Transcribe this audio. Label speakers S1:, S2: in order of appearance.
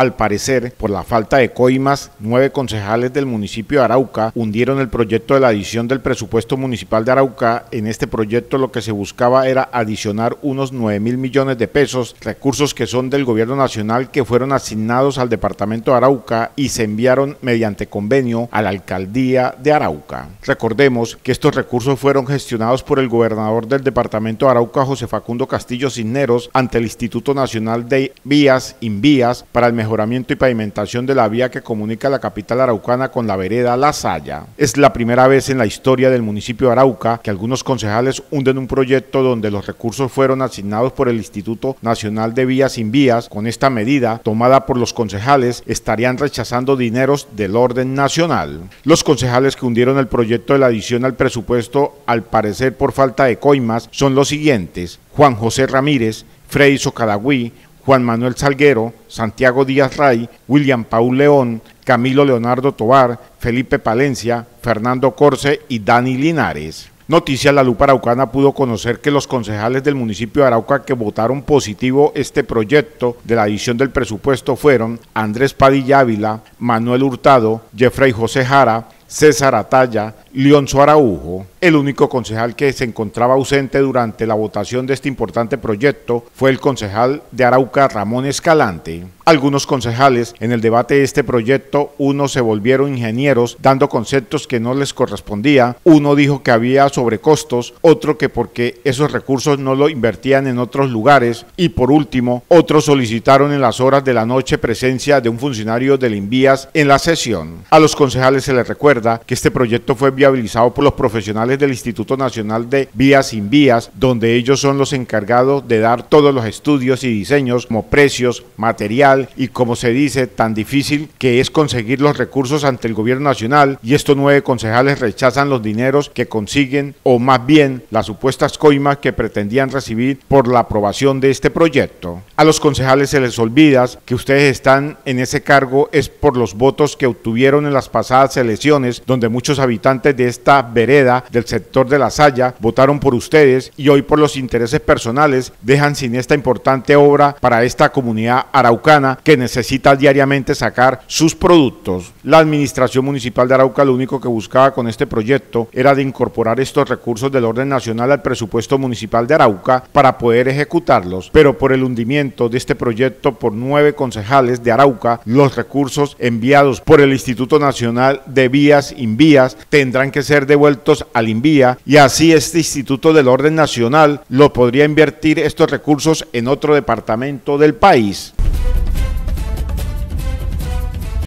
S1: Al parecer, por la falta de coimas, nueve concejales del municipio de Arauca hundieron el proyecto de la adición del presupuesto municipal de Arauca. En este proyecto lo que se buscaba era adicionar unos 9 mil millones de pesos, recursos que son del gobierno nacional que fueron asignados al departamento de Arauca y se enviaron mediante convenio a la alcaldía de Arauca. Recordemos que estos recursos fueron gestionados por el gobernador del departamento de Arauca, José Facundo Castillo Cisneros, ante el Instituto Nacional de Vías, Invías, para el mejor mejoramiento y pavimentación de la vía que comunica la capital araucana con la vereda La Saya. Es la primera vez en la historia del municipio de Arauca que algunos concejales hunden un proyecto donde los recursos fueron asignados por el Instituto Nacional de Vías sin Vías. Con esta medida tomada por los concejales estarían rechazando dineros del orden nacional. Los concejales que hundieron el proyecto de la adición al presupuesto al parecer por falta de coimas son los siguientes. Juan José Ramírez, Freddy Socadagüí, Juan Manuel Salguero, Santiago Díaz Ray, William Paul León, Camilo Leonardo Tobar, Felipe Palencia, Fernando Corce y Dani Linares. Noticia La Lupa Araucana pudo conocer que los concejales del municipio de Arauca que votaron positivo este proyecto de la edición del presupuesto fueron Andrés Padilla Ávila, Manuel Hurtado, Jeffrey José Jara, César Atalla, Leonzo Araujo, el único concejal que se encontraba ausente durante la votación de este importante proyecto fue el concejal de Arauca Ramón Escalante. Algunos concejales en el debate de este proyecto, Uno se volvieron ingenieros dando conceptos que no les correspondía, uno dijo que había sobrecostos, otro que porque esos recursos no lo invertían en otros lugares y por último, otros solicitaron en las horas de la noche presencia de un funcionario del Invías en la sesión. A los concejales se les recuerda que este proyecto fue viabilizado por los profesionales del Instituto Nacional de Vías Sin Vías, donde ellos son los encargados de dar todos los estudios y diseños como precios, material y como se dice, tan difícil que es conseguir los recursos ante el gobierno nacional y estos nueve concejales rechazan los dineros que consiguen o más bien las supuestas coimas que pretendían recibir por la aprobación de este proyecto. A los concejales se les olvida que ustedes están en ese cargo es por los votos que obtuvieron en las pasadas elecciones donde muchos habitantes de esta vereda del sector de La Salla, votaron por ustedes y hoy por los intereses personales dejan sin esta importante obra para esta comunidad araucana que necesita diariamente sacar sus productos. La administración municipal de Arauca lo único que buscaba con este proyecto era de incorporar estos recursos del orden nacional al presupuesto municipal de Arauca para poder ejecutarlos, pero por el hundimiento de este proyecto por nueve concejales de Arauca, los recursos enviados por el Instituto Nacional de Vías Invías tendrán que ser devueltos al invía y así este Instituto del Orden Nacional lo podría invertir estos recursos en otro departamento del país.